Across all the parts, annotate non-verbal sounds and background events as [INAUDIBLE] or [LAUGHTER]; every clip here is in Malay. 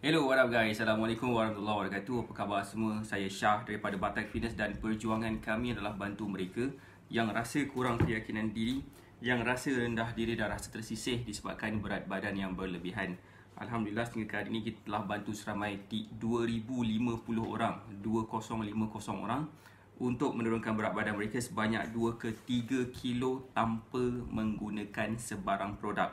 Hello, what up guys? Assalamualaikum warahmatullahi wabarakatuh. Apa khabar semua? Saya Syah daripada Batak Fitness dan perjuangan kami adalah bantu mereka yang rasa kurang keyakinan diri, yang rasa rendah diri dan rasa tersisih disebabkan berat badan yang berlebihan. Alhamdulillah, sehingga kali ini kita telah bantu seramai 2,050 orang, 2,050 orang untuk menurunkan berat badan mereka sebanyak 2 ke 3 kilo tanpa menggunakan sebarang produk.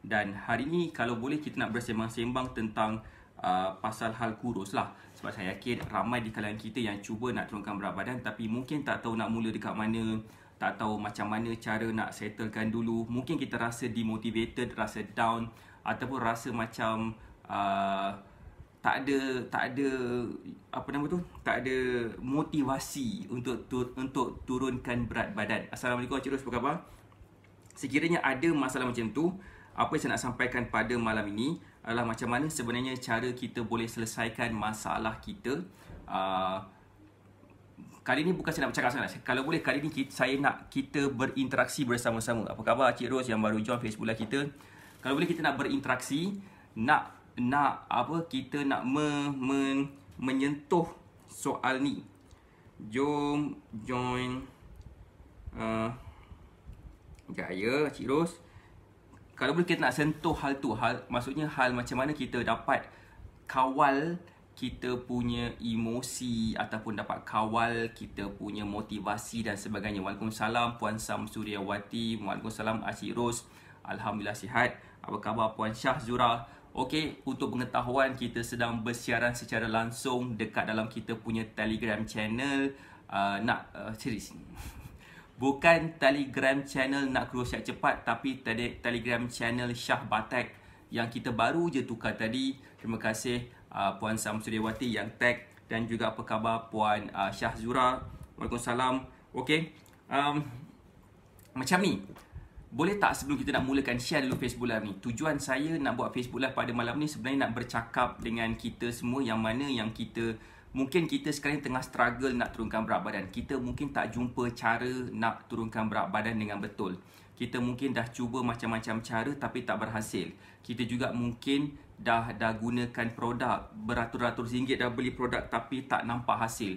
Dan hari ini kalau boleh kita nak bersembang-sembang tentang Uh, pasal hal kurus lah sebab saya yakin ramai di kalangan kita yang cuba nak turunkan berat badan tapi mungkin tak tahu nak mula dekat mana tak tahu macam mana cara nak settlekan dulu mungkin kita rasa demotivated rasa down ataupun rasa macam uh, tak ada tak ada apa nama tu tak ada motivasi untuk tu, untuk turunkan berat badan assalamualaikum cikgu apa khabar sekiranya ada masalah macam tu apa yang saya nak sampaikan pada malam ini adalah macam mana sebenarnya cara kita boleh selesaikan masalah kita uh, Kali ni bukan saya nak bercakap sangat Kalau boleh kali ni kita, saya nak kita berinteraksi bersama-sama Apa khabar Cik Ros yang baru join Facebook live kita Kalau boleh kita nak berinteraksi Nak nak apa kita nak me, me, menyentuh soal ni Jom join uh, Jaya Cik Ros kalau boleh kita nak sentuh hal tu hal maksudnya hal macam mana kita dapat kawal kita punya emosi ataupun dapat kawal kita punya motivasi dan sebagainya. Waalaikumsalam Puan Sam Suryawati. Waalaikumsalam Asy Ros. Alhamdulillah sihat. Apa khabar Puan Syah Zura? Okey, untuk pengetahuan kita sedang bersiaran secara langsung dekat dalam kita punya Telegram channel. Uh, nak uh, serius bukan telegram channel nak keluar syak cepat tapi telegram channel Syah Batek yang kita baru je tukar tadi terima kasih uh, Puan Samsudewati yang tag dan juga apa khabar Puan uh, Syah Zura Waalaikumsalam Okay um, Macam ni Boleh tak sebelum kita nak mulakan share dulu Facebook Live ni Tujuan saya nak buat Facebook Live pada malam ni sebenarnya nak bercakap dengan kita semua Yang mana yang kita mungkin kita sekarang tengah struggle nak turunkan berat badan. Kita mungkin tak jumpa cara nak turunkan berat badan dengan betul. Kita mungkin dah cuba macam-macam cara tapi tak berhasil. Kita juga mungkin dah dah gunakan produk beratus-ratus ringgit dah beli produk tapi tak nampak hasil.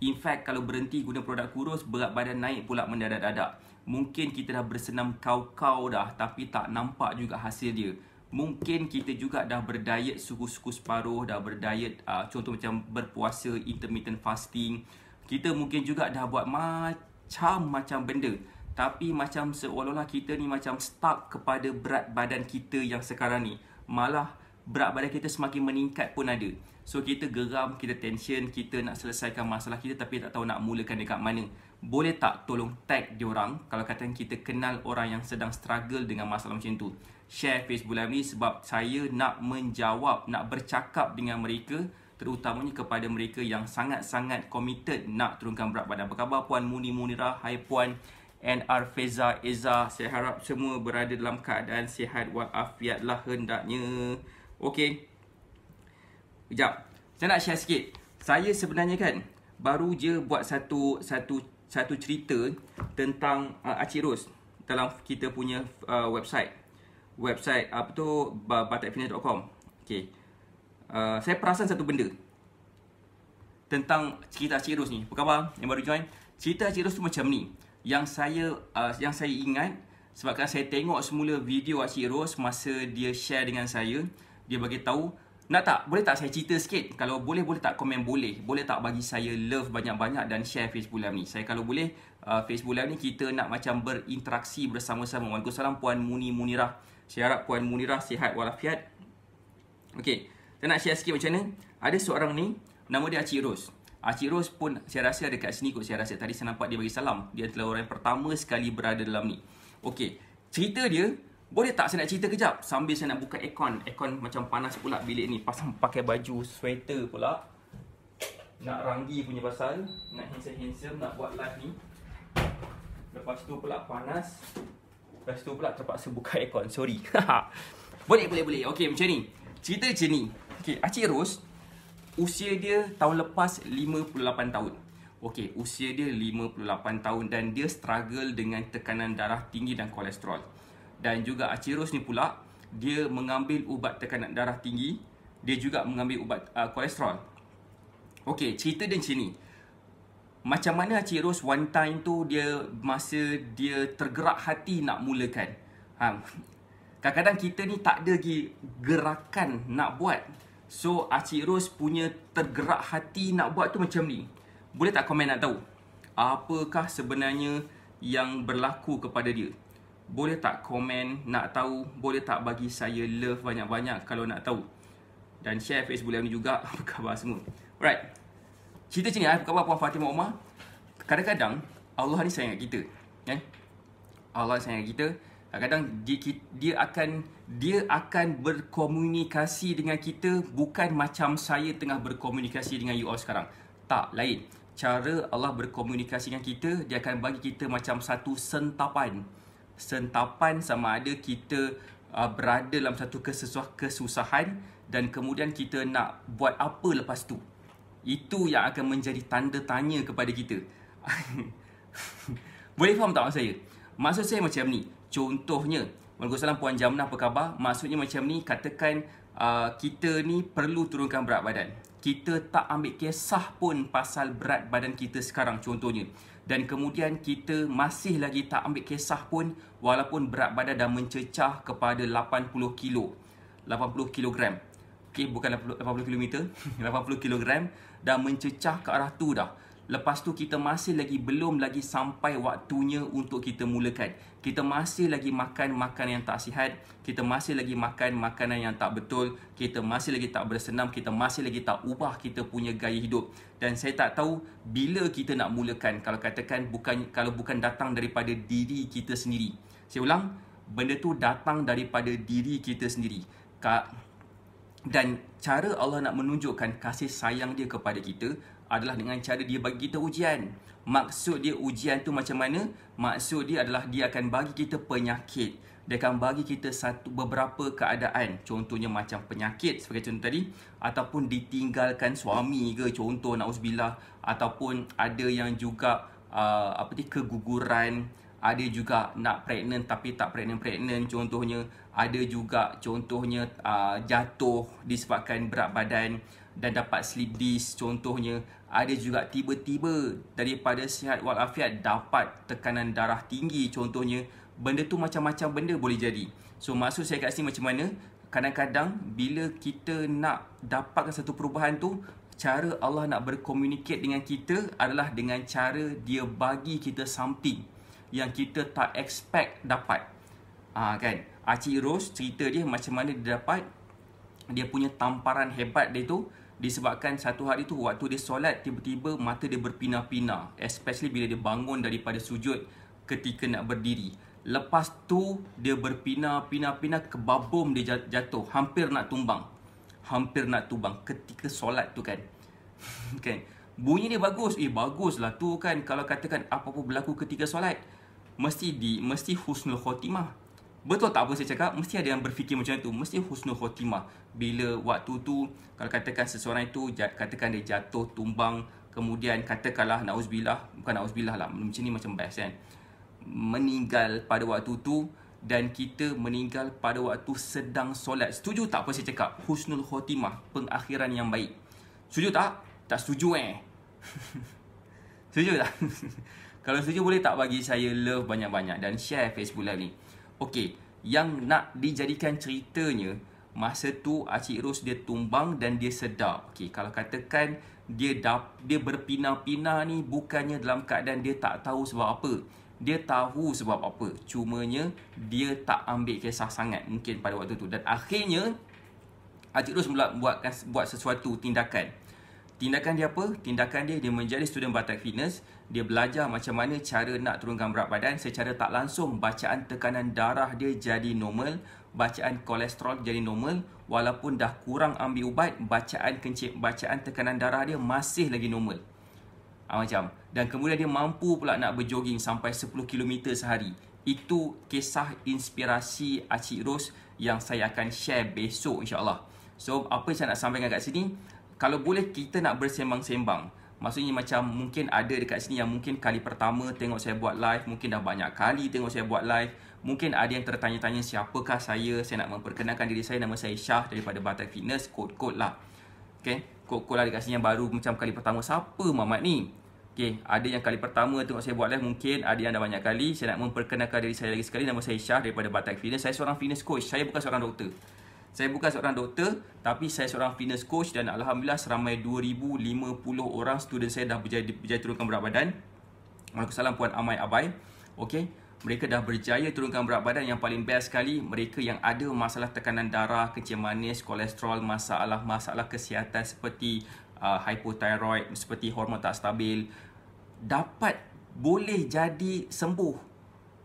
In fact kalau berhenti guna produk kurus berat badan naik pula mendadak-dadak. Mungkin kita dah bersenam kau-kau dah tapi tak nampak juga hasil dia mungkin kita juga dah berdiet suku-suku separuh, dah berdiet uh, contoh macam berpuasa, intermittent fasting. Kita mungkin juga dah buat macam-macam benda. Tapi macam seolah-olah kita ni macam stuck kepada berat badan kita yang sekarang ni. Malah berat badan kita semakin meningkat pun ada. So kita geram, kita tension, kita nak selesaikan masalah kita tapi tak tahu nak mulakan dekat mana. Boleh tak tolong tag diorang kalau kata kita kenal orang yang sedang struggle dengan masalah macam tu share Facebook Live ni sebab saya nak menjawab, nak bercakap dengan mereka terutamanya kepada mereka yang sangat-sangat committed nak turunkan berat badan. Apa khabar Puan Muni Munira? Hai Puan NR Feza Eza. Saya harap semua berada dalam keadaan sihat walafiat afiatlah hendaknya. Okey. Sekejap. Saya nak share sikit. Saya sebenarnya kan baru je buat satu satu satu cerita tentang uh, Acik Ros dalam kita punya uh, website website apa tu batikfitness.com. Okey. Uh, saya perasan satu benda tentang cerita Cirus ni. Apa khabar yang baru join? Cerita Cirus tu macam ni. Yang saya uh, yang saya ingat sebabkan saya tengok semula video Cirus masa dia share dengan saya, dia bagi tahu nak tak? Boleh tak saya cerita sikit? Kalau boleh, boleh tak komen boleh? Boleh tak bagi saya love banyak-banyak dan share face Live ni? Saya kalau boleh, uh, Facebook Live ni kita nak macam berinteraksi bersama-sama. Waalaikumsalam Puan Muni Munirah. Saya harap Puan Munirah sihat walafiat. Okey, saya nak share sikit macam ni. Ada seorang ni, nama dia Acik Ros. Acik Ros pun saya rasa ada kat sini kot saya rasa. Tadi saya nampak dia bagi salam. Dia adalah orang pertama sekali berada dalam ni. Okey, cerita dia, boleh tak saya nak cerita kejap sambil saya nak buka aircon. Aircon macam panas pula bilik ni. Pasang pakai baju sweater pula. Nak ranggi punya pasal. Nak handsome-handsome nak buat live ni. Lepas tu pula panas. Lepas tu pula terpaksa buka aircon, sorry [LAUGHS] Boleh, boleh, boleh, okay macam ni Cerita je ni Okay, Acik Ros Usia dia tahun lepas 58 tahun Okay, usia dia 58 tahun Dan dia struggle dengan tekanan darah tinggi dan kolesterol Dan juga Acik Ros ni pula Dia mengambil ubat tekanan darah tinggi Dia juga mengambil ubat uh, kolesterol Okay, cerita dia macam ni macam mana Acik Ros one time tu dia masa dia tergerak hati nak mulakan. Ha. Kadang-kadang kita ni tak ada lagi gerakan nak buat. So Acik ah, Ros punya tergerak hati nak buat tu macam ni. Boleh tak komen nak tahu? Apakah sebenarnya yang berlaku kepada dia? Boleh tak komen nak tahu? Boleh tak bagi saya love banyak-banyak kalau nak tahu? Dan share Facebook live ni juga [LAUGHS] apa khabar semua. Alright. Cerita sini eh, apa apa Fatimah Umar? Kadang-kadang Allah ni sayang kita, kan? Allah sayang kita. Kadang-kadang dia, dia akan dia akan berkomunikasi dengan kita bukan macam saya tengah berkomunikasi dengan you all sekarang. Tak, lain. Cara Allah berkomunikasi dengan kita, dia akan bagi kita macam satu sentapan. Sentapan sama ada kita uh, berada dalam satu kesusahan dan kemudian kita nak buat apa lepas tu. Itu yang akan menjadi tanda tanya kepada kita. [LAUGHS] Boleh faham tak maksud saya? Maksud saya macam ni. Contohnya, Waalaikumsalam Puan Jamnah, apa khabar? Maksudnya macam ni, katakan uh, kita ni perlu turunkan berat badan. Kita tak ambil kisah pun pasal berat badan kita sekarang contohnya. Dan kemudian kita masih lagi tak ambil kisah pun walaupun berat badan dah mencecah kepada 80 kilo. 80 kilogram. Okay, bukan 80 kilometer. 80 [LAUGHS] kilogram dah mencecah ke arah tu dah. Lepas tu kita masih lagi belum lagi sampai waktunya untuk kita mulakan. Kita masih lagi makan makanan yang tak sihat, kita masih lagi makan makanan yang tak betul, kita masih lagi tak bersenam, kita masih lagi tak ubah kita punya gaya hidup. Dan saya tak tahu bila kita nak mulakan kalau katakan bukan kalau bukan datang daripada diri kita sendiri. Saya ulang, benda tu datang daripada diri kita sendiri. Kak, dan cara Allah nak menunjukkan kasih sayang dia kepada kita adalah dengan cara dia bagi kita ujian. Maksud dia ujian tu macam mana? Maksud dia adalah dia akan bagi kita penyakit. Dia akan bagi kita satu beberapa keadaan. Contohnya macam penyakit sebagai contoh tadi. Ataupun ditinggalkan suami ke contoh na'uzbillah. Ataupun ada yang juga uh, apa ni, keguguran ada juga nak pregnant tapi tak pregnant-pregnant contohnya ada juga contohnya uh, jatuh disebabkan berat badan dan dapat sleep disc contohnya ada juga tiba-tiba daripada sihat walafiat dapat tekanan darah tinggi contohnya benda tu macam-macam benda boleh jadi so maksud saya kat sini macam mana kadang-kadang bila kita nak dapatkan satu perubahan tu cara Allah nak berkomunikasi dengan kita adalah dengan cara dia bagi kita something yang kita tak expect dapat. Ah kan. Acik Rose cerita dia macam mana dia dapat dia punya tamparan hebat dia tu disebabkan satu hari tu waktu dia solat tiba-tiba mata dia berpina-pina especially bila dia bangun daripada sujud ketika nak berdiri. Lepas tu dia berpina-pina-pina kebabum dia jatuh hampir nak tumbang. Hampir nak tumbang ketika solat tu kan. [LAUGHS] kan. Bunyi dia bagus. Eh baguslah tu kan kalau katakan apa-apa berlaku ketika solat mesti di mesti husnul khotimah. Betul tak apa saya cakap? Mesti ada yang berfikir macam tu. Mesti husnul khotimah. Bila waktu tu, kalau katakan seseorang itu, katakan dia jatuh, tumbang, kemudian katakanlah na'uzbillah, bukan na'uzbillah lah, macam ni macam best kan. Meninggal pada waktu tu, dan kita meninggal pada waktu sedang solat. Setuju tak apa saya cakap? Husnul khotimah, pengakhiran yang baik. Setuju tak? Tak setuju eh. [LAUGHS] setuju tak? [LAUGHS] Kalau setuju boleh tak bagi saya love banyak-banyak dan share Facebook live ni. Okey, yang nak dijadikan ceritanya masa tu Acik Ros dia tumbang dan dia sedap. Okey, kalau katakan dia dap, dia berpinah-pinah ni bukannya dalam keadaan dia tak tahu sebab apa. Dia tahu sebab apa. Cuma nya dia tak ambil kisah sangat mungkin pada waktu tu dan akhirnya Acik Ros mula buatkan buat sesuatu tindakan. Tindakan dia apa? Tindakan dia dia menjadi student batak fitness dia belajar macam mana cara nak turunkan berat badan secara tak langsung bacaan tekanan darah dia jadi normal bacaan kolesterol jadi normal walaupun dah kurang ambil ubat bacaan kencing bacaan tekanan darah dia masih lagi normal ha, macam dan kemudian dia mampu pula nak berjoging sampai 10 km sehari itu kisah inspirasi Acik Ros yang saya akan share besok insyaAllah. So, apa yang saya nak sampaikan kat sini, kalau boleh kita nak bersembang-sembang. Maksudnya macam mungkin ada dekat sini yang mungkin kali pertama tengok saya buat live, mungkin dah banyak kali tengok saya buat live. Mungkin ada yang tertanya-tanya siapakah saya, saya nak memperkenalkan diri saya, nama saya Syah daripada Butter Fitness, kod-kod lah. Okay, kod-kod lah dekat sini yang baru macam kali pertama, siapa Mamat ni? Okay, ada yang kali pertama tengok saya buat live, mungkin ada yang dah banyak kali, saya nak memperkenalkan diri saya lagi sekali, nama saya Syah daripada Butter Fitness. Saya seorang fitness coach, saya bukan seorang doktor. Saya bukan seorang doktor tapi saya seorang fitness coach dan alhamdulillah seramai 2050 orang student saya dah berjaya, berjaya turunkan berat badan. Waalaikumsalam puan Amai Abai. Okay, mereka dah berjaya turunkan berat badan yang paling best sekali mereka yang ada masalah tekanan darah, kencing manis, kolesterol, masalah-masalah kesihatan seperti uh, hypothyroid, seperti hormon tak stabil dapat boleh jadi sembuh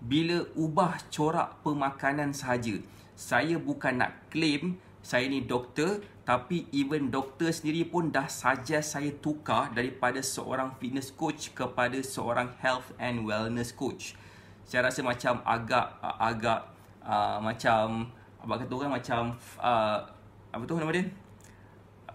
bila ubah corak pemakanan sahaja saya bukan nak claim saya ni doktor tapi even doktor sendiri pun dah saja saya tukar daripada seorang fitness coach kepada seorang health and wellness coach. Saya rasa macam agak uh, agak uh, macam apa kata orang macam uh, apa tu nama dia?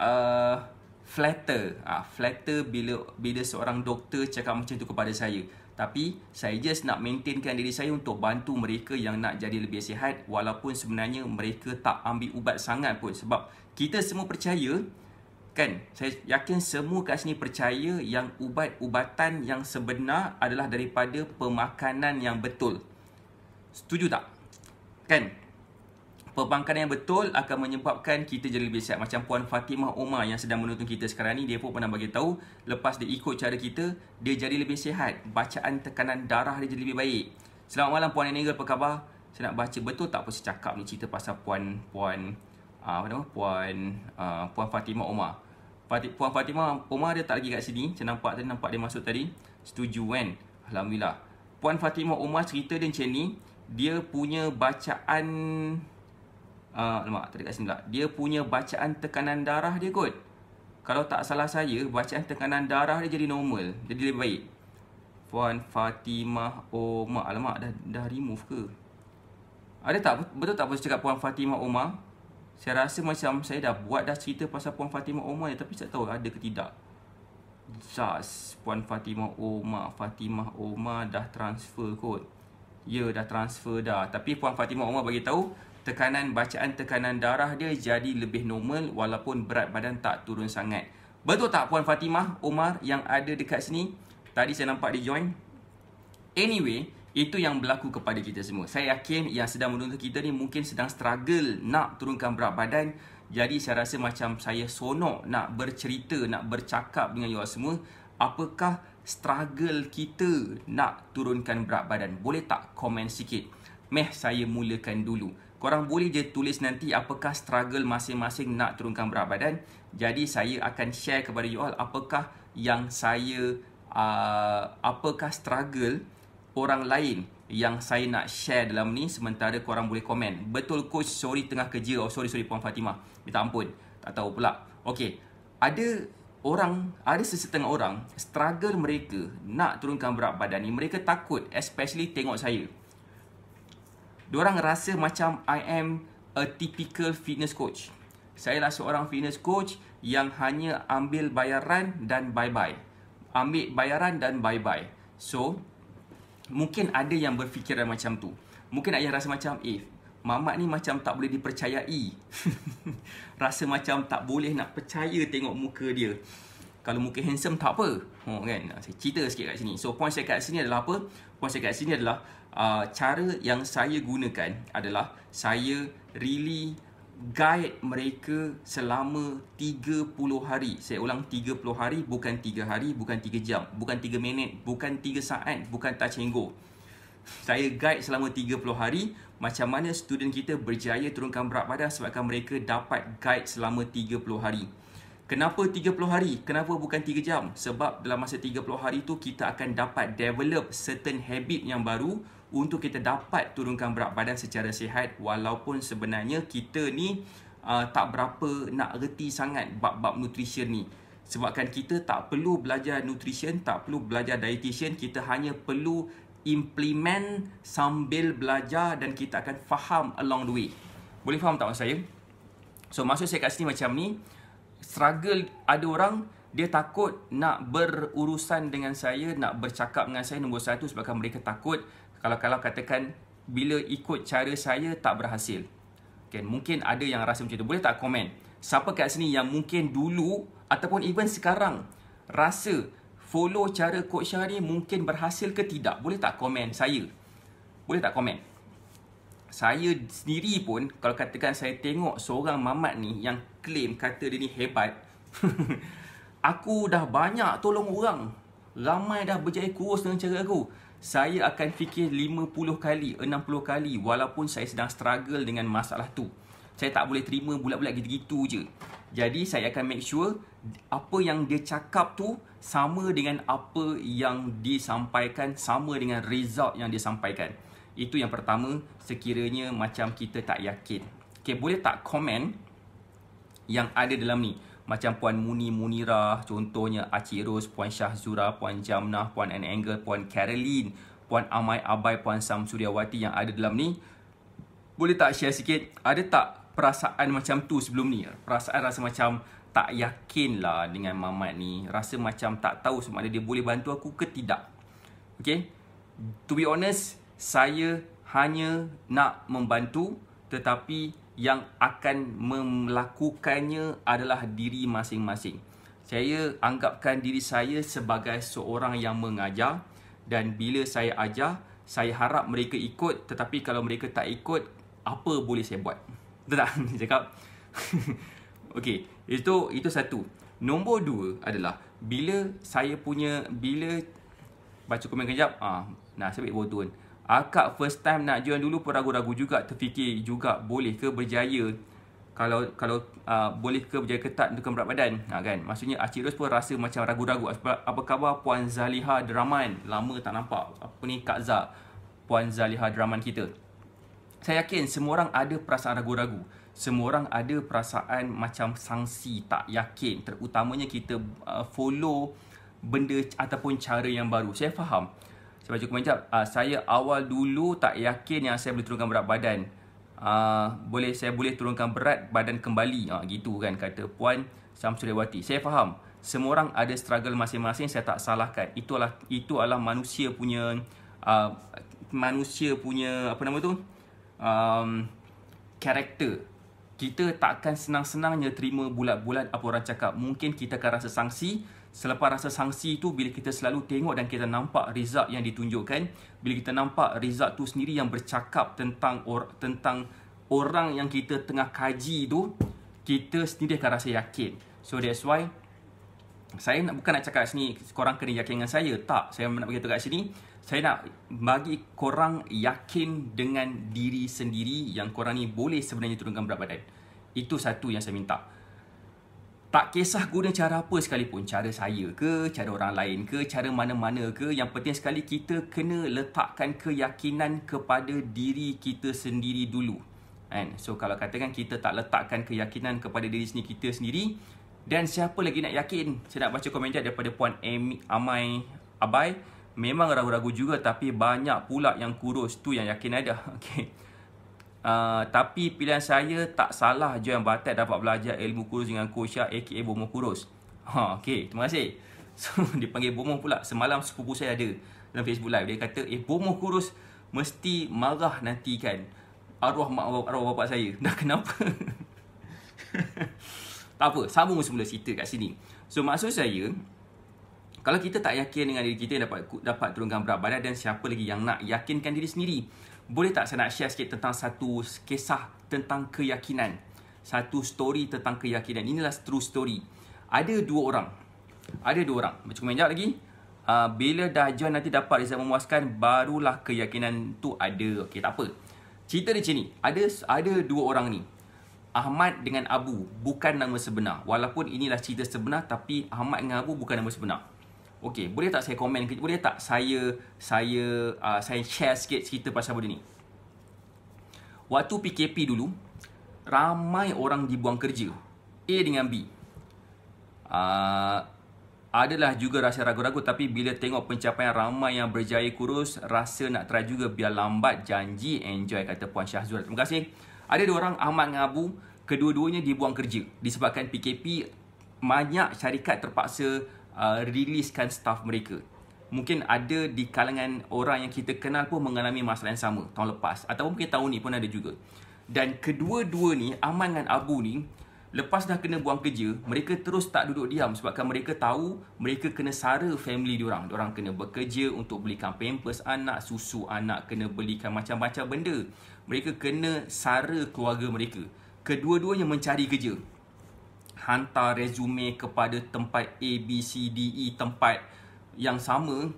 Uh, flatter. Uh, flatter bila bila seorang doktor cakap macam tu kepada saya. Tapi saya just nak maintainkan diri saya untuk bantu mereka yang nak jadi lebih sihat walaupun sebenarnya mereka tak ambil ubat sangat pun sebab kita semua percaya kan saya yakin semua kat sini percaya yang ubat-ubatan yang sebenar adalah daripada pemakanan yang betul. Setuju tak? Kan? perbankan yang betul akan menyebabkan kita jadi lebih sihat macam puan Fatimah Umar yang sedang menonton kita sekarang ni dia pun pernah bagi tahu lepas dia ikut cara kita dia jadi lebih sihat bacaan tekanan darah dia jadi lebih baik selamat malam puan Enegel apa khabar saya nak baca betul tak apa saya cakap ni cerita pasal puan puan ah, apa nama puan ah, puan Fatimah Umar puan Fatimah Umar dia tak lagi kat sini saya nampak tadi nampak dia masuk tadi setuju kan alhamdulillah puan Fatimah Umar cerita dia macam ni dia punya bacaan Ah, lemak tadi kat sini pula. Dia punya bacaan tekanan darah dia kot. Kalau tak salah saya, bacaan tekanan darah dia jadi normal. Jadi lebih baik. Puan Fatimah Omar. Alamak, dah, dah remove ke? Ada tak? Betul tak apa cakap Puan Fatimah Omar? Saya rasa macam saya dah buat dah cerita pasal Puan Fatimah Omar ni. Tapi saya tahu ada ke tidak. Just Puan Fatimah Omar. Fatimah Omar dah transfer kot. Ya, dah transfer dah. Tapi Puan Fatimah Omar bagi tahu tekanan bacaan tekanan darah dia jadi lebih normal walaupun berat badan tak turun sangat. Betul tak Puan Fatimah Omar yang ada dekat sini? Tadi saya nampak dia join. Anyway, itu yang berlaku kepada kita semua. Saya yakin yang sedang menonton kita ni mungkin sedang struggle nak turunkan berat badan. Jadi saya rasa macam saya sonok nak bercerita, nak bercakap dengan you all semua. Apakah struggle kita nak turunkan berat badan? Boleh tak komen sikit? Meh saya mulakan dulu korang boleh je tulis nanti apakah struggle masing-masing nak turunkan berat badan. Jadi saya akan share kepada you all apakah yang saya uh, apakah struggle orang lain yang saya nak share dalam ni sementara korang boleh komen. Betul coach sorry tengah kerja. Oh sorry sorry Puan Fatimah. Minta ampun. Tak tahu pula. Okey. Ada orang ada sesetengah orang struggle mereka nak turunkan berat badan ni mereka takut especially tengok saya Orang rasa macam I am a typical fitness coach. Saya lah seorang fitness coach yang hanya ambil bayaran dan bye-bye. Ambil bayaran dan bye-bye. So, mungkin ada yang berfikiran macam tu. Mungkin ayah rasa macam, eh, Mamat ni macam tak boleh dipercayai. [LAUGHS] rasa macam tak boleh nak percaya tengok muka dia. Kalau muka handsome tak apa. Oh, kan? Saya cerita sikit kat sini. So, point saya kat sini adalah apa? Point saya kat sini adalah uh, cara yang saya gunakan adalah saya really guide mereka selama 30 hari. Saya ulang 30 hari bukan 3 hari, bukan 3 jam, bukan 3 minit, bukan 3 saat, bukan touch and go. Saya guide selama 30 hari macam mana student kita berjaya turunkan berat badan sebabkan mereka dapat guide selama 30 hari. Kenapa 30 hari? Kenapa bukan 3 jam? Sebab dalam masa 30 hari tu kita akan dapat develop certain habit yang baru untuk kita dapat turunkan berat badan secara sihat walaupun sebenarnya kita ni uh, tak berapa nak reti sangat bab-bab nutrition ni sebabkan kita tak perlu belajar nutrition tak perlu belajar dietitian kita hanya perlu implement sambil belajar dan kita akan faham along the way boleh faham tak maksud saya so maksud saya kat sini macam ni struggle ada orang dia takut nak berurusan dengan saya, nak bercakap dengan saya nombor satu sebabkan mereka takut kalau kalau katakan bila ikut cara saya tak berhasil. Okay, mungkin ada yang rasa macam tu. Boleh tak komen? Siapa kat sini yang mungkin dulu ataupun even sekarang rasa follow cara Coach Shah ni mungkin berhasil ke tidak? Boleh tak komen saya? Boleh tak komen? Saya sendiri pun kalau katakan saya tengok seorang mamat ni yang claim kata dia ni hebat [LAUGHS] Aku dah banyak tolong orang Ramai dah berjaya kurus dengan cara aku saya akan fikir 50 kali, 60 kali walaupun saya sedang struggle dengan masalah tu. Saya tak boleh terima bulat-bulat gitu-gitu je. Jadi saya akan make sure apa yang dia cakap tu sama dengan apa yang disampaikan, sama dengan result yang dia sampaikan. Itu yang pertama sekiranya macam kita tak yakin. Okay, boleh tak komen yang ada dalam ni? macam Puan Muni Munira contohnya Acik Ros, Puan Syah Zura, Puan Jamnah, Puan Anne Angle, Puan Caroline, Puan Amai Abai, Puan Sam Suryawati yang ada dalam ni boleh tak share sikit ada tak perasaan macam tu sebelum ni perasaan rasa macam tak yakin lah dengan Mamat ni rasa macam tak tahu sama ada dia boleh bantu aku ke tidak okay to be honest saya hanya nak membantu tetapi yang akan melakukannya adalah diri masing-masing. Saya anggapkan diri saya sebagai seorang yang mengajar dan bila saya ajar, saya harap mereka ikut tetapi kalau mereka tak ikut, apa boleh saya buat? [LAUGHS] Betul tak? Dia cakap. [LAUGHS] Okey, itu itu satu. Nombor dua adalah bila saya punya bila baca komen kejap ah nah saya ambil bodoh akak first time nak join dulu pun ragu-ragu juga terfikir juga boleh ke berjaya kalau kalau uh, boleh ke berjaya ketat untuk berat badan ha, kan maksudnya Acik Ros pun rasa macam ragu-ragu apa khabar Puan Zaliha Draman lama tak nampak apa ni Kak Zah Puan Zaliha Draman kita saya yakin semua orang ada perasaan ragu-ragu semua orang ada perasaan macam sangsi tak yakin terutamanya kita uh, follow benda ataupun cara yang baru saya faham sebab cukup mencap, uh, ah, saya awal dulu tak yakin yang saya boleh turunkan berat badan. Uh, boleh saya boleh turunkan berat badan kembali. uh, gitu kan kata puan Samsuriawati. Saya faham. Semua orang ada struggle masing-masing, saya tak salahkan. Itulah itu adalah manusia punya uh, manusia punya apa nama tu? Um, karakter kita takkan senang-senangnya terima bulat-bulat apa orang cakap. Mungkin kita akan rasa sangsi, selepas rasa sangsi tu bila kita selalu tengok dan kita nampak result yang ditunjukkan bila kita nampak result tu sendiri yang bercakap tentang or, tentang orang yang kita tengah kaji tu kita sendiri akan rasa yakin so that's why saya nak, bukan nak cakap kat sini korang kena yakin dengan saya tak saya nak begitu kat sini saya nak bagi korang yakin dengan diri sendiri yang korang ni boleh sebenarnya turunkan berat badan itu satu yang saya minta tak kisah guna cara apa sekalipun, cara saya ke, cara orang lain ke, cara mana-mana ke, yang penting sekali kita kena letakkan keyakinan kepada diri kita sendiri dulu. And so kalau katakan kita tak letakkan keyakinan kepada diri sendiri kita sendiri, dan siapa lagi nak yakin? Saya nak baca komen daripada Puan Amy, Amai Abai. Memang ragu-ragu juga tapi banyak pula yang kurus tu yang yakin ada. [LAUGHS] Okay. Uh, tapi pilihan saya tak salah Johan Batet dapat belajar ilmu kurus dengan Kosha aka Bomoh Kurus. Ha, okay, terima kasih. [LAUGHS] So, dia panggil Bomoh pula. Semalam sepupu saya ada dalam Facebook live. Dia kata, eh Bomoh Kurus mesti marah nanti kan. Arwah mak arwah bapak saya. [LAUGHS] Dah kenapa? [LAUGHS] tak apa, sambung semula cerita kat sini. So, maksud saya, kalau kita tak yakin dengan diri kita dapat, dapat turunkan berat badan dan siapa lagi yang nak yakinkan diri sendiri. Boleh tak saya nak share sikit tentang satu kisah tentang keyakinan? Satu story tentang keyakinan. Inilah true story. Ada dua orang. Ada dua orang. Cuma sekejap lagi. Uh, bila dah jual nanti dapat result memuaskan, barulah keyakinan tu ada. Okey, tak apa. Cerita di sini Ada, ada dua orang ni. Ahmad dengan Abu bukan nama sebenar. Walaupun inilah cerita sebenar tapi Ahmad dengan Abu bukan nama sebenar. Okey, boleh tak saya komen boleh tak saya saya uh, saya share sikit cerita pasal benda ni. Waktu PKP dulu, ramai orang dibuang kerja. A dengan B. Uh, adalah juga rasa ragu-ragu tapi bila tengok pencapaian ramai yang berjaya kurus, rasa nak try juga biar lambat janji enjoy kata Puan Syahzura. Terima kasih. Ada dua orang Ahmad dengan Abu, kedua-duanya dibuang kerja disebabkan PKP banyak syarikat terpaksa Uh, releasekan staff mereka. Mungkin ada di kalangan orang yang kita kenal pun mengalami masalah yang sama tahun lepas ataupun mungkin tahun ni pun ada juga. Dan kedua-dua ni Aman dan Abu ni lepas dah kena buang kerja, mereka terus tak duduk diam sebabkan mereka tahu mereka kena sara family diorang. Diorang kena bekerja untuk belikan pampers anak, susu anak, kena belikan macam-macam benda. Mereka kena sara keluarga mereka. Kedua-duanya mencari kerja hantar resume kepada tempat A, B, C, D, E, tempat yang sama.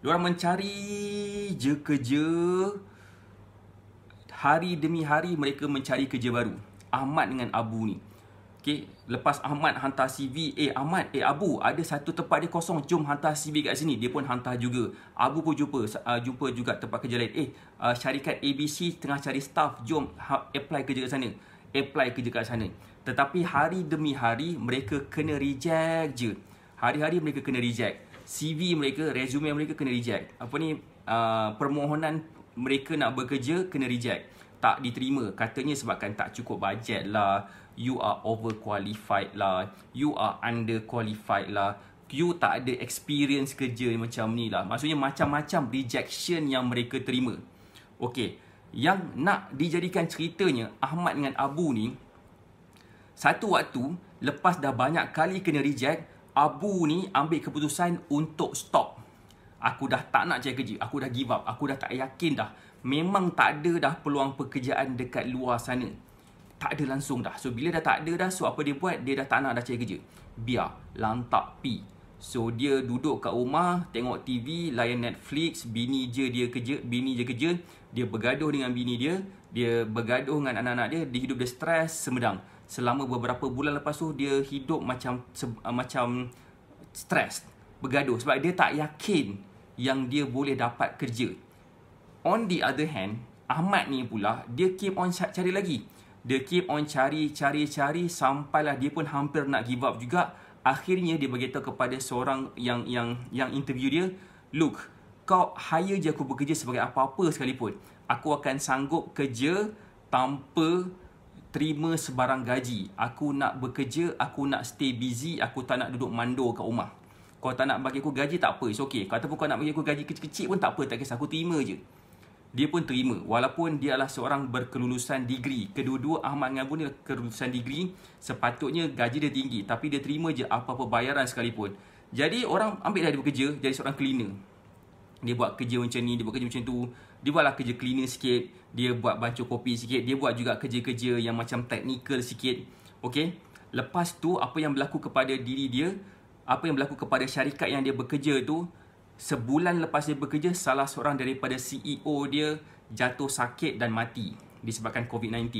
Diorang mencari je kerja. Hari demi hari mereka mencari kerja baru. Ahmad dengan Abu ni. Okay. Lepas Ahmad hantar CV, eh Ahmad, eh Abu, ada satu tempat dia kosong. Jom hantar CV kat sini. Dia pun hantar juga. Abu pun jumpa, uh, jumpa juga tempat kerja lain. Eh, uh, syarikat ABC tengah cari staff. Jom ha- apply kerja kat sana. Apply kerja kat sana. Tetapi hari demi hari mereka kena reject je. Hari-hari mereka kena reject. CV mereka, resume mereka kena reject. Apa ni? Uh, permohonan mereka nak bekerja kena reject. Tak diterima. Katanya sebabkan tak cukup bajet lah. You are over qualified lah. You are under qualified lah. You tak ada experience kerja macam ni lah. Maksudnya macam-macam rejection yang mereka terima. Okay. Yang nak dijadikan ceritanya Ahmad dengan Abu ni satu waktu lepas dah banyak kali kena reject, Abu ni ambil keputusan untuk stop. Aku dah tak nak cari kerja, aku dah give up, aku dah tak yakin dah. Memang tak ada dah peluang pekerjaan dekat luar sana. Tak ada langsung dah. So bila dah tak ada dah, so apa dia buat? Dia dah tak nak dah cari kerja. Biar lantak pi. So dia duduk kat rumah, tengok TV, layan Netflix, bini je dia kerja, bini je kerja, dia bergaduh dengan bini dia, dia bergaduh dengan anak-anak dia, dia hidup dia stres, semedang selama beberapa bulan lepas tu dia hidup macam uh, macam stres bergaduh sebab dia tak yakin yang dia boleh dapat kerja on the other hand Ahmad ni pula dia keep on cari lagi dia keep on cari cari cari sampailah dia pun hampir nak give up juga akhirnya dia berkata kepada seorang yang yang yang interview dia look kau hire je aku bekerja sebagai apa-apa sekalipun aku akan sanggup kerja tanpa terima sebarang gaji. Aku nak bekerja, aku nak stay busy, aku tak nak duduk mandor kat rumah. Kau tak nak bagi aku gaji tak apa, it's okay. Kau ataupun kau nak bagi aku gaji kecil-kecil pun tak apa, tak kisah. Aku terima je. Dia pun terima. Walaupun dia adalah seorang berkelulusan degree. Kedua-dua Ahmad Ngabu ni kelulusan degree. Sepatutnya gaji dia tinggi. Tapi dia terima je apa-apa bayaran sekalipun. Jadi orang ambil dah dia bekerja, jadi seorang cleaner. Dia buat kerja macam ni, dia buat kerja macam tu dia buatlah kerja cleaner sikit dia buat baca kopi sikit dia buat juga kerja-kerja yang macam technical sikit okay? lepas tu apa yang berlaku kepada diri dia apa yang berlaku kepada syarikat yang dia bekerja tu sebulan lepas dia bekerja salah seorang daripada CEO dia jatuh sakit dan mati disebabkan COVID-19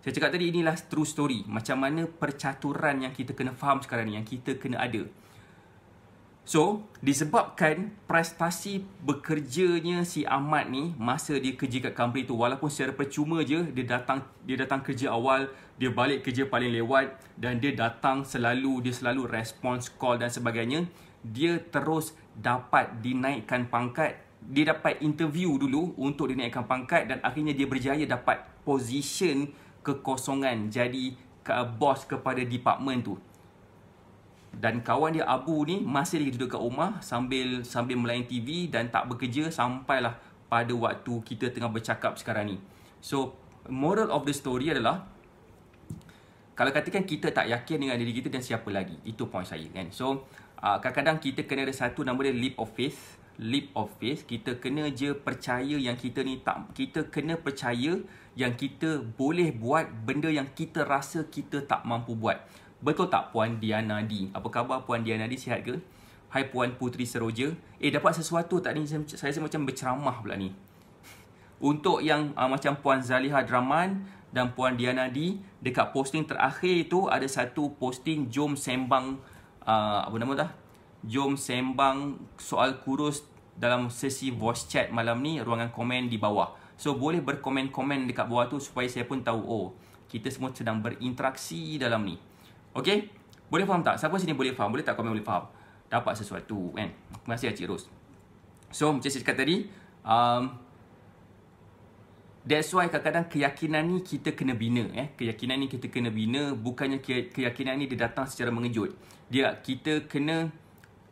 saya cakap tadi inilah true story macam mana percaturan yang kita kena faham sekarang ni yang kita kena ada So, disebabkan prestasi bekerjanya si Ahmad ni masa dia kerja kat company tu walaupun secara percuma je dia datang dia datang kerja awal, dia balik kerja paling lewat dan dia datang selalu dia selalu response call dan sebagainya, dia terus dapat dinaikkan pangkat. Dia dapat interview dulu untuk dinaikkan pangkat dan akhirnya dia berjaya dapat position kekosongan jadi ke bos kepada department tu dan kawan dia Abu ni masih lagi duduk kat rumah sambil sambil melayan TV dan tak bekerja sampailah pada waktu kita tengah bercakap sekarang ni. So moral of the story adalah kalau katakan kita tak yakin dengan diri kita dan siapa lagi. Itu point saya kan. So uh, kadang-kadang kita kena ada satu nama dia leap of faith. Leap of faith. Kita kena je percaya yang kita ni tak. Kita kena percaya yang kita boleh buat benda yang kita rasa kita tak mampu buat. Betul tak Puan Diana D? Apa khabar Puan Diana D? Sihat ke? Hai Puan Putri Seroja. Eh dapat sesuatu tak ni? Saya rasa macam berceramah pula ni. [LAUGHS] Untuk yang uh, macam Puan Zaliha Draman dan Puan Diana D, dekat posting terakhir tu ada satu posting jom sembang uh, apa nama dah? Jom sembang soal kurus dalam sesi voice chat malam ni ruangan komen di bawah. So boleh berkomen-komen dekat bawah tu supaya saya pun tahu oh kita semua sedang berinteraksi dalam ni. Okay, Boleh faham tak? Siapa sini boleh faham? Boleh tak komen boleh faham? Dapat sesuatu kan? Terima kasih Encik Ros. So, macam saya cakap tadi, um, That's why kadang-kadang keyakinan ni kita kena bina eh. Keyakinan ni kita kena bina Bukannya keyakinan ni dia datang secara mengejut Dia kita kena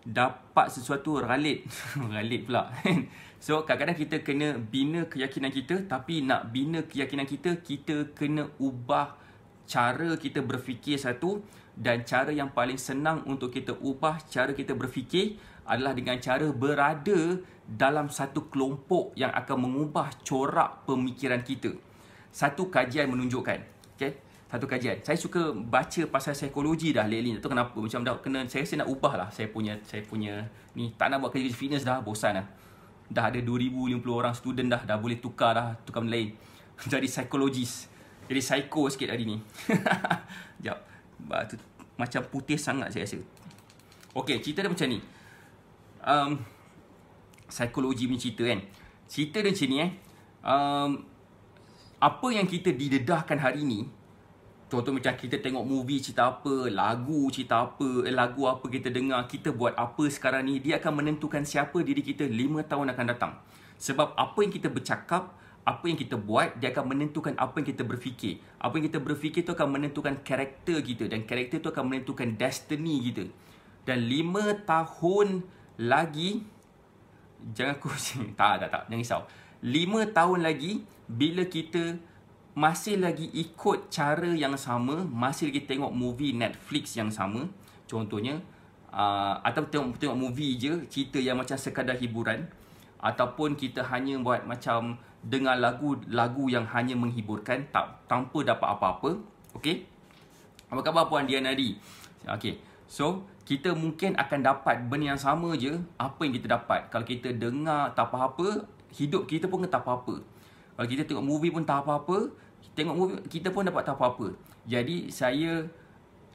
dapat sesuatu ralit [LAUGHS] Ralit pula kan? So kadang-kadang kita kena bina keyakinan kita Tapi nak bina keyakinan kita Kita kena ubah uh, cara kita berfikir satu dan cara yang paling senang untuk kita ubah cara kita berfikir adalah dengan cara berada dalam satu kelompok yang akan mengubah corak pemikiran kita. Satu kajian menunjukkan. Okay? Satu kajian. Saya suka baca pasal psikologi dah lately. Tak tahu kenapa. Macam dah kena, saya rasa nak ubah lah. Saya punya, saya punya ni. Tak nak buat kerja fitness dah. Bosan lah. Dah ada 2,050 orang student dah. Dah boleh tukar dah. Tukar benda lain. [LAUGHS] Jadi psikologis. Jadi psycho sikit hari ni Sekejap [LAUGHS] Batu, Macam putih sangat saya rasa Okay cerita dia macam ni um, Psikologi punya cerita kan Cerita dia macam ni eh um, Apa yang kita didedahkan hari ni Contoh macam kita tengok movie cerita apa Lagu cerita apa eh, Lagu apa kita dengar Kita buat apa sekarang ni Dia akan menentukan siapa diri kita 5 tahun akan datang Sebab apa yang kita bercakap apa yang kita buat dia akan menentukan apa yang kita berfikir. Apa yang kita berfikir tu akan menentukan karakter kita dan karakter tu akan menentukan destiny kita. Dan lima tahun lagi jangan kucing, [LAUGHS] tak tak tak jangan risau. lima tahun lagi bila kita masih lagi ikut cara yang sama, masih lagi tengok movie Netflix yang sama, contohnya uh, atau tengok tengok movie je, cerita yang macam sekadar hiburan ataupun kita hanya buat macam dengan lagu-lagu yang hanya menghiburkan tak, tanpa dapat apa-apa. Okey. Apa khabar puan Dian Adi? Okey. So, kita mungkin akan dapat benda yang sama je apa yang kita dapat. Kalau kita dengar tak apa-apa, hidup kita pun tak apa-apa. Kalau kita tengok movie pun tak apa-apa, tengok movie kita pun dapat tak apa-apa. Jadi saya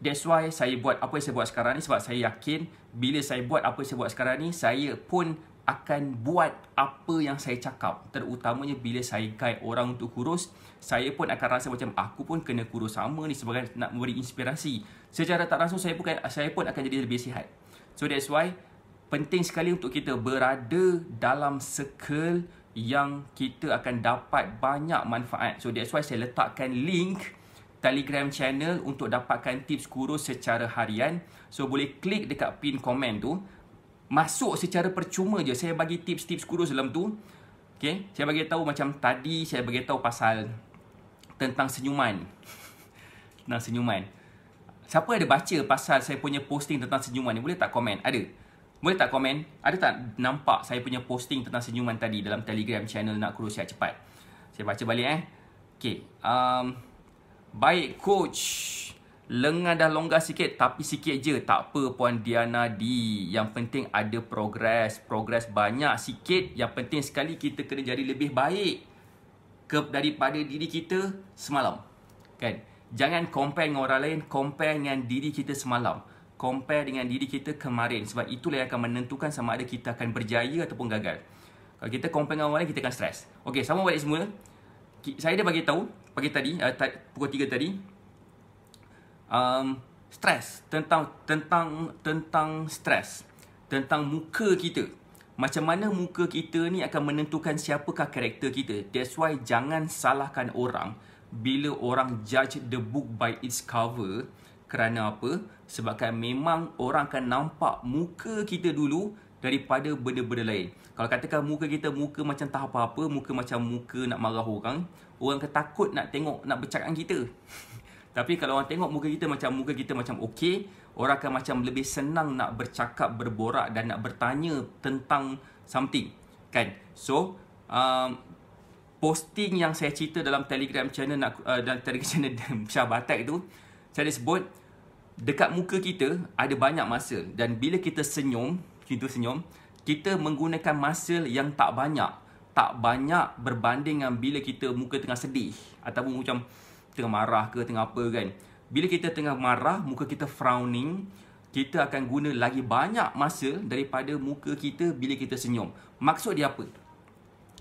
That's why saya buat apa yang saya buat sekarang ni sebab saya yakin bila saya buat apa yang saya buat sekarang ni saya pun akan buat apa yang saya cakap terutamanya bila saya guide orang untuk kurus saya pun akan rasa macam aku pun kena kurus sama ni sebagai nak memberi inspirasi secara tak langsung saya pun saya pun akan jadi lebih sihat so that's why penting sekali untuk kita berada dalam circle yang kita akan dapat banyak manfaat so that's why saya letakkan link Telegram channel untuk dapatkan tips kurus secara harian. So boleh klik dekat pin komen tu masuk secara percuma je saya bagi tips-tips kurus dalam tu okay? saya bagi tahu macam tadi saya bagi tahu pasal tentang senyuman [LAUGHS] tentang senyuman siapa ada baca pasal saya punya posting tentang senyuman ni boleh tak komen ada boleh tak komen ada tak nampak saya punya posting tentang senyuman tadi dalam Telegram channel nak kurus siap cepat saya baca balik eh Okay, um, baik coach Lengan dah longgar sikit tapi sikit je tak apa puan Diana D. Yang penting ada progres, progres banyak sikit. Yang penting sekali kita kena jadi lebih baik ke daripada diri kita semalam. Kan? Jangan compare dengan orang lain, compare dengan diri kita semalam. Compare dengan diri kita kemarin sebab itulah yang akan menentukan sama ada kita akan berjaya ataupun gagal. Kalau kita compare dengan orang lain kita akan stres. Okey, sama balik semua. Saya dah bagi tahu pagi tadi, uh, ta- pukul 3 tadi, um, stres tentang tentang tentang stres tentang muka kita macam mana muka kita ni akan menentukan siapakah karakter kita that's why jangan salahkan orang bila orang judge the book by its cover kerana apa sebabkan memang orang akan nampak muka kita dulu daripada benda-benda lain. Kalau katakan muka kita muka macam tak apa-apa, muka macam muka nak marah orang, orang akan nak tengok, nak bercakap kita. Tapi kalau orang tengok muka kita macam muka kita macam okey, orang akan macam lebih senang nak bercakap, berborak dan nak bertanya tentang something. Kan? So, um, posting yang saya cerita dalam Telegram channel nak uh, dalam Telegram [LAUGHS] channel Syah Batak tu, saya dah sebut dekat muka kita ada banyak masa dan bila kita senyum, kita senyum, kita menggunakan masa yang tak banyak. Tak banyak berbanding dengan bila kita muka tengah sedih ataupun macam tengah marah ke tengah apa kan bila kita tengah marah muka kita frowning kita akan guna lagi banyak masa daripada muka kita bila kita senyum maksud dia apa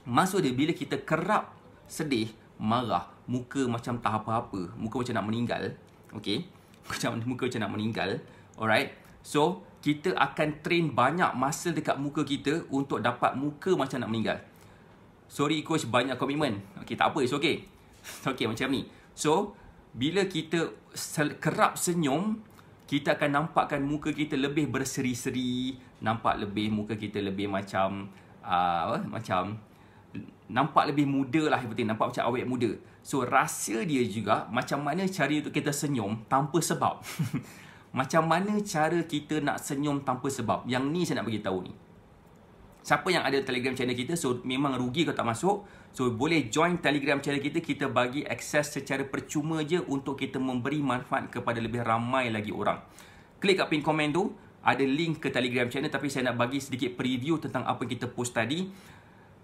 maksud dia bila kita kerap sedih marah muka macam tak apa-apa muka macam nak meninggal okey [LAUGHS] macam muka macam nak meninggal alright so kita akan train banyak masa dekat muka kita untuk dapat muka macam nak meninggal sorry coach banyak komitmen okay? tak apa it's okey [LAUGHS] okay macam ni So, bila kita kerap senyum, kita akan nampakkan muka kita lebih berseri-seri, nampak lebih muka kita lebih macam uh, apa? macam nampak lebih muda lah penting nampak macam awet muda. So rasa dia juga macam mana cara untuk kita senyum tanpa sebab. [LAUGHS] macam mana cara kita nak senyum tanpa sebab? Yang ni saya nak bagi tahu ni. Siapa yang ada Telegram channel kita so memang rugi kalau tak masuk. So boleh join Telegram channel kita kita bagi akses secara percuma je untuk kita memberi manfaat kepada lebih ramai lagi orang. Klik kat pin komen tu ada link ke Telegram channel tapi saya nak bagi sedikit preview tentang apa kita post tadi.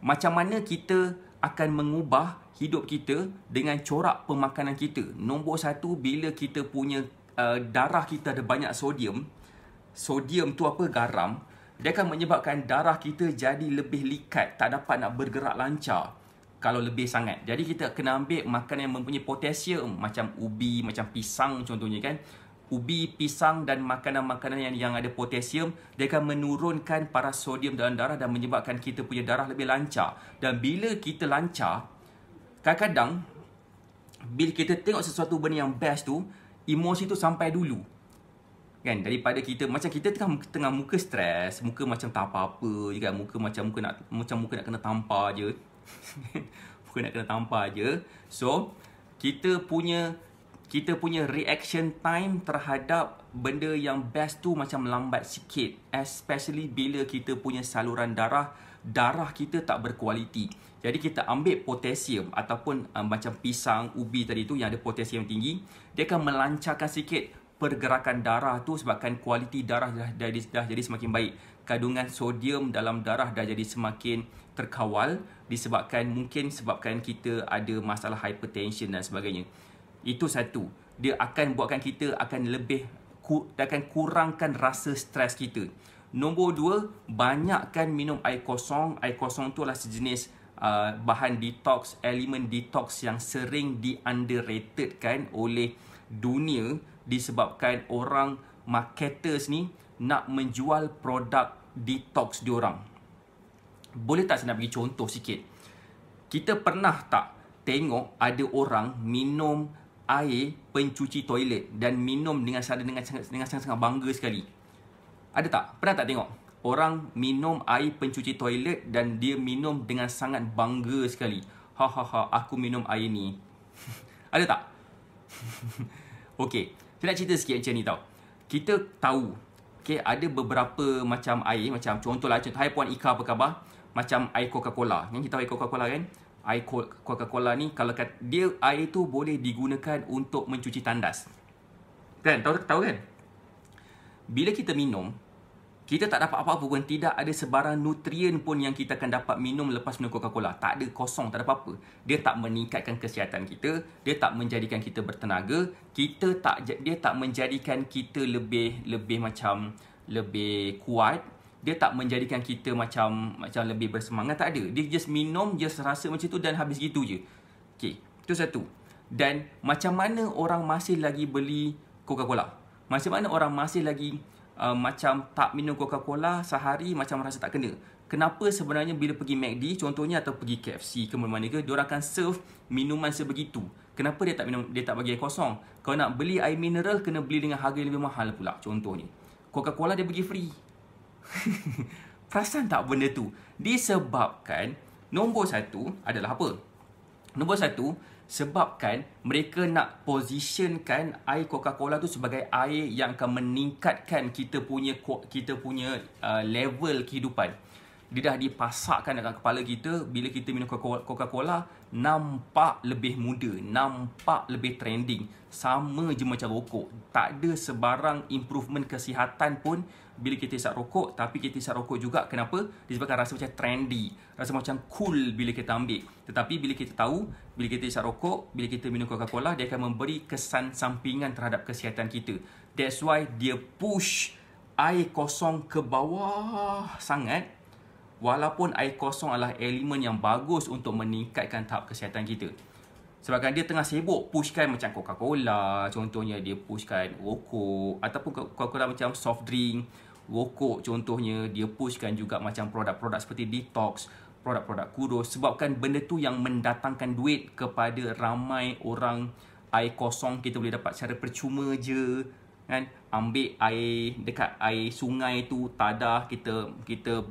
Macam mana kita akan mengubah hidup kita dengan corak pemakanan kita. Nombor satu, bila kita punya uh, darah kita ada banyak sodium, sodium tu apa? Garam. Dia akan menyebabkan darah kita jadi lebih likat, tak dapat nak bergerak lancar kalau lebih sangat. Jadi kita kena ambil makanan yang mempunyai potasium macam ubi, macam pisang contohnya kan. Ubi, pisang dan makanan-makanan yang yang ada potasium dia akan menurunkan paras sodium dalam darah dan menyebabkan kita punya darah lebih lancar. Dan bila kita lancar, kadang-kadang bila kita tengok sesuatu benda yang best tu, emosi tu sampai dulu. Kan daripada kita macam kita tengah tengah muka stres, muka macam tak apa-apa juga, kan, muka macam muka nak macam muka nak kena tampar je. [LAUGHS] Bukan nak kena tampar je. So, kita punya kita punya reaction time terhadap benda yang best tu macam lambat sikit. Especially bila kita punya saluran darah, darah kita tak berkualiti. Jadi kita ambil potasium ataupun um, macam pisang, ubi tadi tu yang ada potasium tinggi, dia akan melancarkan sikit pergerakan darah tu sebabkan kualiti darah dah, dah, dah, dah jadi semakin baik. Kandungan sodium dalam darah dah jadi semakin terkawal disebabkan mungkin sebabkan kita ada masalah hypertension dan sebagainya. Itu satu. Dia akan buatkan kita akan lebih dia akan kurangkan rasa stres kita. Nombor dua, banyakkan minum air kosong. Air kosong tu adalah sejenis uh, bahan detox, elemen detox yang sering di underrated kan oleh dunia disebabkan orang marketers ni nak menjual produk detox diorang boleh tak saya nak bagi contoh sikit? Kita pernah tak tengok ada orang minum air pencuci toilet dan minum dengan cara dengan dengan sangat-sangat bangga sekali. Ada tak? Pernah tak tengok orang minum air pencuci toilet dan dia minum dengan sangat bangga sekali. Ha ha ha, aku minum air ni. [LAUGHS] ada tak? [LAUGHS] okay, saya nak cerita sikit macam ni tau. Kita tahu, okay, ada beberapa macam air, macam contohlah, contoh, hai puan Ika apa khabar? macam air Coca-Cola. Yang kita tahu air Coca-Cola kan? Air Coca-Cola ni kalau kat dia air tu boleh digunakan untuk mencuci tandas. Kan? Tahu tahu kan? Bila kita minum, kita tak dapat apa-apa pun. Tidak ada sebarang nutrien pun yang kita akan dapat minum lepas minum Coca-Cola. Tak ada kosong, tak ada apa-apa. Dia tak meningkatkan kesihatan kita. Dia tak menjadikan kita bertenaga. Kita tak dia tak menjadikan kita lebih lebih macam lebih kuat dia tak menjadikan kita macam macam lebih bersemangat tak ada dia just minum dia rasa macam tu dan habis gitu je okey itu satu dan macam mana orang masih lagi beli Coca-Cola macam mana orang masih lagi uh, macam tak minum Coca-Cola sehari macam rasa tak kena kenapa sebenarnya bila pergi McD contohnya atau pergi KFC ke mana-mana ke diorang akan serve minuman sebegitu kenapa dia tak minum dia tak bagi air kosong kalau nak beli air mineral kena beli dengan harga yang lebih mahal pula contohnya Coca-Cola dia bagi free [LAUGHS] Perasan tak benda tu? Disebabkan nombor satu adalah apa? Nombor satu, sebabkan mereka nak positionkan air Coca-Cola tu sebagai air yang akan meningkatkan kita punya kita punya uh, level kehidupan. Dia dah dipasakkan dalam kepala kita bila kita minum Coca-Cola nampak lebih muda, nampak lebih trending, sama je macam rokok. Tak ada sebarang improvement kesihatan pun bila kita hisap rokok tapi kita hisap rokok juga kenapa disebabkan rasa macam trendy rasa macam cool bila kita ambil tetapi bila kita tahu bila kita hisap rokok bila kita minum Coca-Cola dia akan memberi kesan sampingan terhadap kesihatan kita that's why dia push air kosong ke bawah sangat walaupun air kosong adalah elemen yang bagus untuk meningkatkan tahap kesihatan kita Sebabkan dia tengah sibuk pushkan macam Coca-Cola, contohnya dia pushkan rokok ataupun Coca-Cola macam soft drink rokok contohnya dia pushkan juga macam produk-produk seperti detox produk-produk kurus sebabkan benda tu yang mendatangkan duit kepada ramai orang air kosong kita boleh dapat secara percuma je kan ambil air dekat air sungai tu tadah kita kita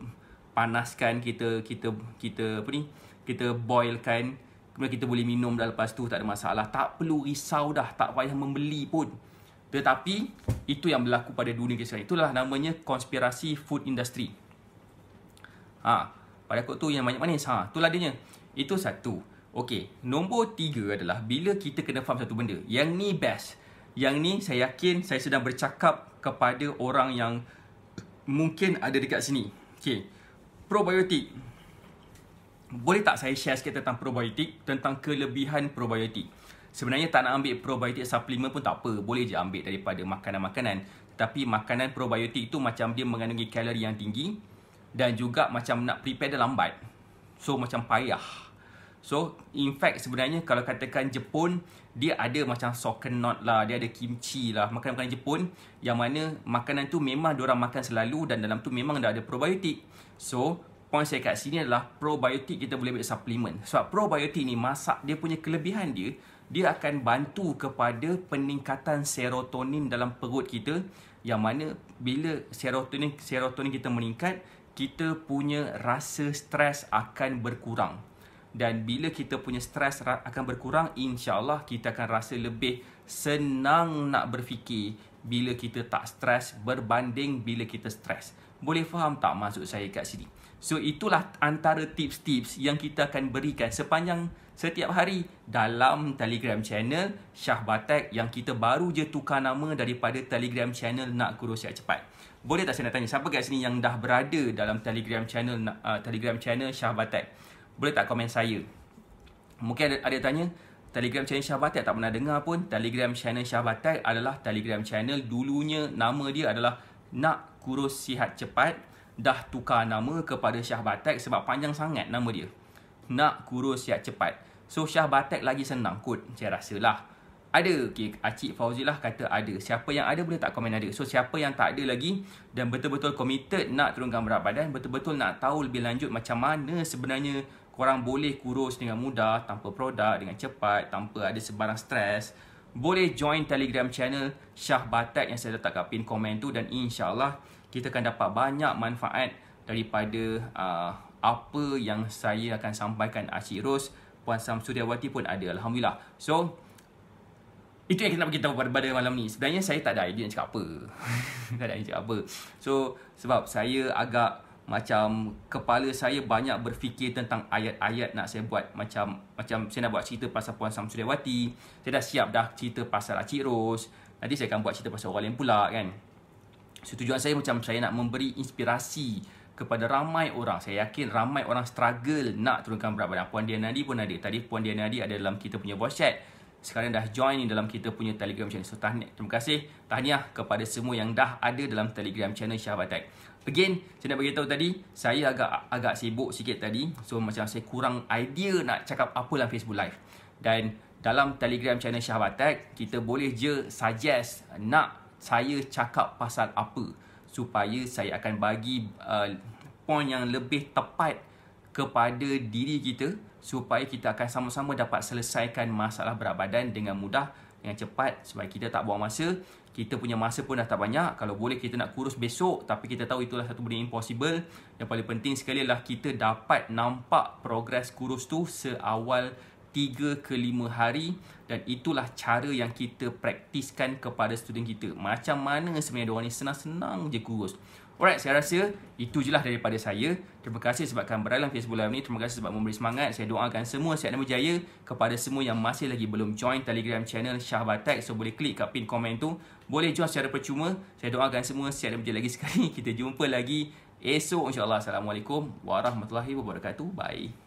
panaskan kita kita kita apa ni kita boilkan kemudian kita boleh minum dah lepas tu tak ada masalah tak perlu risau dah tak payah membeli pun tetapi itu yang berlaku pada dunia kita sekarang. Itulah namanya konspirasi food industry. Ha, pada kot tu yang banyak manis. Ha, itulah dia. Itu satu. Okey, nombor tiga adalah bila kita kena faham satu benda. Yang ni best. Yang ni saya yakin saya sedang bercakap kepada orang yang mungkin ada dekat sini. Okey. Probiotik. Boleh tak saya share sikit tentang probiotik, tentang kelebihan probiotik? Sebenarnya tak nak ambil probiotic supplement pun tak apa. Boleh je ambil daripada makanan-makanan. Tapi makanan probiotik tu macam dia mengandungi kalori yang tinggi dan juga macam nak prepare dia lambat. So macam payah. So in fact sebenarnya kalau katakan Jepun dia ada macam sokenot lah, dia ada kimchi lah, makanan-makanan Jepun yang mana makanan tu memang diorang makan selalu dan dalam tu memang dah ada probiotik. So poin saya kat sini adalah probiotik kita boleh ambil suplemen. Sebab probiotik ni masak dia punya kelebihan dia dia akan bantu kepada peningkatan serotonin dalam perut kita yang mana bila serotonin serotonin kita meningkat kita punya rasa stres akan berkurang dan bila kita punya stres akan berkurang insyaallah kita akan rasa lebih senang nak berfikir bila kita tak stres berbanding bila kita stres boleh faham tak maksud saya kat sini So itulah antara tips-tips yang kita akan berikan sepanjang setiap hari dalam Telegram channel Shah Batek yang kita baru je tukar nama daripada Telegram channel Nak Kurus sihat Cepat. Boleh tak saya nak tanya siapa kat sini yang dah berada dalam Telegram channel uh, Telegram channel Shah Batek? Boleh tak komen saya? Mungkin ada ada tanya Telegram channel Shah Batek tak pernah dengar pun. Telegram channel Shah Batek adalah Telegram channel dulunya nama dia adalah Nak Kurus Sihat Cepat dah tukar nama kepada Syah Batek sebab panjang sangat nama dia. Nak kurus siap cepat. So Syah Batek lagi senang kot, saya rasa lah. Ada, okay, Acik Fauzi lah kata ada. Siapa yang ada boleh tak komen ada. So siapa yang tak ada lagi dan betul-betul committed nak turunkan berat badan, betul-betul nak tahu lebih lanjut macam mana sebenarnya korang boleh kurus dengan mudah, tanpa produk, dengan cepat, tanpa ada sebarang stres, boleh join telegram channel Syah Batek yang saya letak kat pin komen tu dan insyaAllah kita akan dapat banyak manfaat daripada uh, apa yang saya akan sampaikan Acik Ros Puan Sam Suryawati pun ada Alhamdulillah so itu yang kita nak beritahu pada, pada malam ni sebenarnya saya tak ada idea nak cakap apa [LAUGHS] tak ada idea cakap apa so sebab saya agak macam kepala saya banyak berfikir tentang ayat-ayat nak saya buat macam macam saya nak buat cerita pasal Puan Sam Suryawati saya dah siap dah cerita pasal Acik Ros nanti saya akan buat cerita pasal orang lain pula kan tujuan saya macam saya nak memberi inspirasi kepada ramai orang. Saya yakin ramai orang struggle nak turunkan berat badan. Puan Diana Adi pun ada. Tadi Puan Diana Adi ada dalam kita punya voice chat. Sekarang dah join dalam kita punya Telegram channel. So, tahniah. Terima kasih. Tahniah kepada semua yang dah ada dalam Telegram channel Syah Again, saya nak beritahu tadi, saya agak agak sibuk sikit tadi. So, macam saya kurang idea nak cakap apa dalam Facebook Live. Dan dalam Telegram channel Syah kita boleh je suggest nak saya cakap pasal apa supaya saya akan bagi uh, poin yang lebih tepat kepada diri kita supaya kita akan sama-sama dapat selesaikan masalah berat badan dengan mudah dengan cepat supaya kita tak buang masa kita punya masa pun dah tak banyak kalau boleh kita nak kurus besok tapi kita tahu itulah satu benda impossible yang paling penting sekali adalah kita dapat nampak progres kurus tu seawal 3 ke 5 hari dan itulah cara yang kita praktiskan kepada student kita. Macam mana sebenarnya diorang ni senang-senang je kurus. Alright, saya rasa itu je lah daripada saya. Terima kasih sebabkan berada dalam Facebook Live ni. Terima kasih sebab memberi semangat. Saya doakan semua sihat dan berjaya kepada semua yang masih lagi belum join Telegram channel Shah Batak. So, boleh klik kat pin komen tu. Boleh join secara percuma. Saya doakan semua sihat dan berjaya lagi [LAUGHS] sekali. Kita jumpa lagi esok insyaAllah. Assalamualaikum warahmatullahi wabarakatuh. Bye.